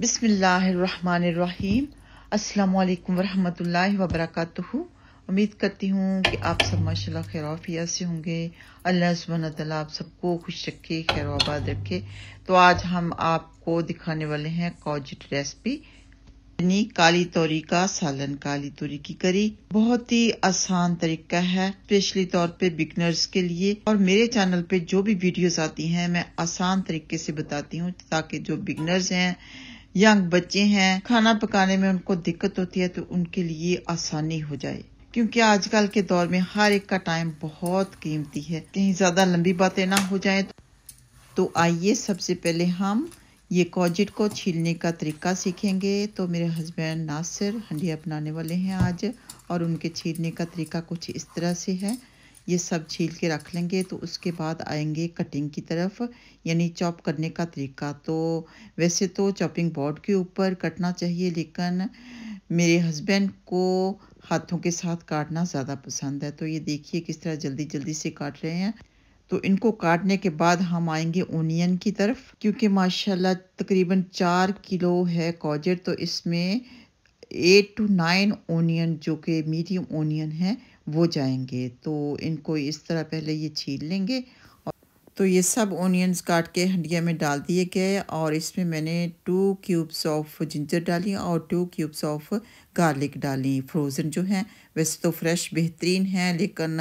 बिसमीम् अल्लाम वरहमल वबरक उम्मीद करती हूँ कि आप सब माशा खैरफिया से होंगे अल्लाह सुबह तला आप सबको खुश रखे खैर आबाद रखे तो आज हम आपको दिखाने वाले हैं कॉजिट रेसिपी यानी काली तोरी का सालन काली तोरी की करी बहुत ही आसान तरीका है स्पेशली तौर पे बिगनर्स के लिए और मेरे चैनल पे जो भी वीडियोस आती हैं मैं आसान तरीके से बताती हूँ ताकि जो बिगनर्स हैं यंग बच्चे हैं खाना पकाने में उनको दिक्कत होती है तो उनके लिए आसानी हो जाए क्योंकि आजकल के दौर में हर एक का टाइम बहुत कीमती है कहीं ज़्यादा लंबी बातें ना हो जाए तो, तो आइए सबसे पहले हम ये कॉजिट को छीलने का तरीका सीखेंगे तो मेरे हस्बैंड नासिर हंडिया बनाने वाले हैं आज और उनके छीलने का तरीका कुछ इस तरह से है ये सब छील के रख लेंगे तो उसके बाद आएंगे कटिंग की तरफ यानी चॉप करने का तरीका तो वैसे तो चॉपिंग बोर्ड के ऊपर कटना चाहिए लेकिन मेरे हस्बैंड को हाथों के साथ काटना ज़्यादा पसंद है तो ये देखिए किस तरह जल्दी जल्दी से काट रहे हैं तो इनको काटने के बाद हम आएंगे ओनियन की तरफ क्योंकि माशाल्लाह तकरीबन चार किलो है कॉजर तो इसमें एट टू नाइन ओनियन जो कि मीडियम ओनियन है वो जाएंगे तो इनको इस तरह पहले ये छील लेंगे तो ये सब ओनियंस काट के हंडिया में डाल दिए गए और इसमें मैंने टू क्यूब्स ऑफ जिंजर डाली और टू क्यूब्स ऑफ गार्लिक डाली फ्रोज़न जो हैं वैसे तो फ्रेश बेहतरीन हैं लेकिन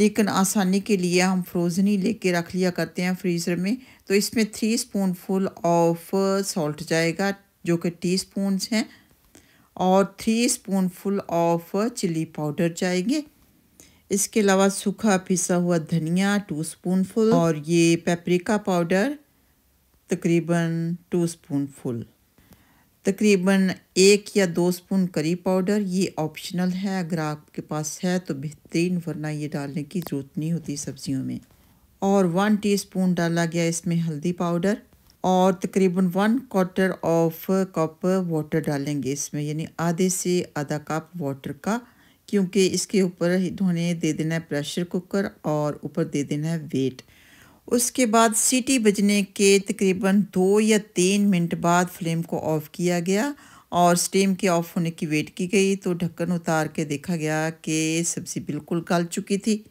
लेकिन आसानी के लिए हम फ्रोज़न ही लेके रख लिया करते हैं फ्रीज़र में तो इसमें three spoon full of salt जाएगा जो कि टी स्पून हैं और three spoonful of chilli powder जाएंगे इसके अलावा सूखा पिसा हुआ धनिया टू स्पूनफुल और ये पेपरिका पाउडर तकरीबन टू स्पूनफुल तकरीबन एक या दो स्पून करी पाउडर ये ऑप्शनल है अगर आपके पास है तो बेहतरीन वरना ये डालने की ज़रूरत नहीं होती सब्जियों में और वन टीस्पून डाला गया इसमें हल्दी पाउडर और तकरीबन one quarter of cup water डालेंगे इसमें यानी आधे से आधा कप वाटर का क्योंकि इसके ऊपर इन्होंने दे देना है प्रेशर कुकर और ऊपर दे देना है वेट उसके बाद सीटी बजने के तकरीबन दो या तीन मिनट बाद फ्लेम को ऑफ़ किया गया और स्टीम के ऑफ़ होने की वेट की गई तो ढक्कन उतार के देखा गया कि सब्ज़ी बिल्कुल गल चुकी थी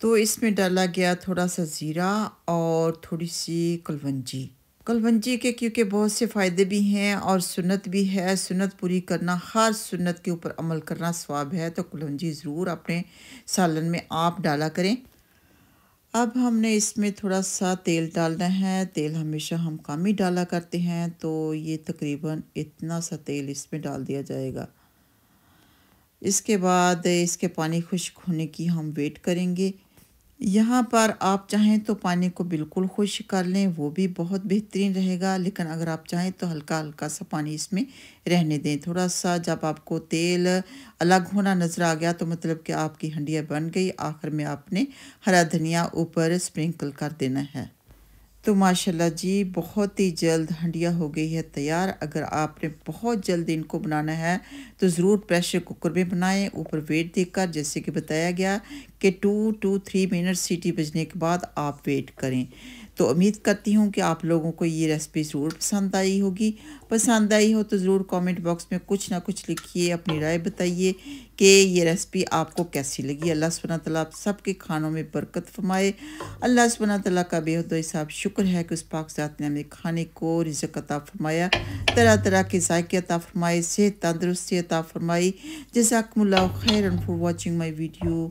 तो इसमें डाला गया थोड़ा सा ज़ीरा और थोड़ी सी कलवंजी कलवंजी के क्योंकि बहुत से फ़ायदे भी हैं और सुन्नत भी है सुन्नत पूरी करना हर सुन्नत के ऊपर अमल करना स्वाब है तो कलवंजी ज़रूर अपने सालन में आप डाला करें अब हमने इसमें थोड़ा सा तेल डालना है तेल हमेशा हम कम ही डाला करते हैं तो ये तकरीबन इतना सा तेल इसमें डाल दिया जाएगा इसके बाद इसके पानी खुश्क होने की हम वेट करेंगे यहाँ पर आप चाहें तो पानी को बिल्कुल खुश कर लें वो भी बहुत बेहतरीन रहेगा लेकिन अगर आप चाहें तो हल्का हल्का सा पानी इसमें रहने दें थोड़ा सा जब आपको तेल अलग होना नज़र आ गया तो मतलब कि आपकी हंडिया बन गई आखिर में आपने हरा धनिया ऊपर स्प्रिंकल कर देना है तो माशाल्लाह जी बहुत ही जल्द हंडिया हो गई है तैयार अगर आपने बहुत जल्द इनको बनाना है तो ज़रूर प्रेशर कुकर में बनाएं ऊपर वेट देकर जैसे कि बताया गया कि टू टू थ्री मिनट सीटी बजने के बाद आप वेट करें तो उम्मीद करती हूँ कि आप लोगों को ये रेसिपी ज़रूर पसंद आई होगी पसंद आई हो तो ज़रूर कमेंट बॉक्स में कुछ ना कुछ लिखिए अपनी राय बताइए कि ये रेसिपी आपको कैसी लगी अल्लाह सुबह तला आप सबके खानों में बरकत फरमाए अल्लाह सुबना तला का बेहद साहब शुक्र है कि उस पाक ज़ात ने हमें खाने को रिजक अता फरमाया तरह तरह के जायके अता फरमाए सेहत तंदरुस्ती अता फरमाई जैसा खैर फॉर वॉचिंग माई वीडियो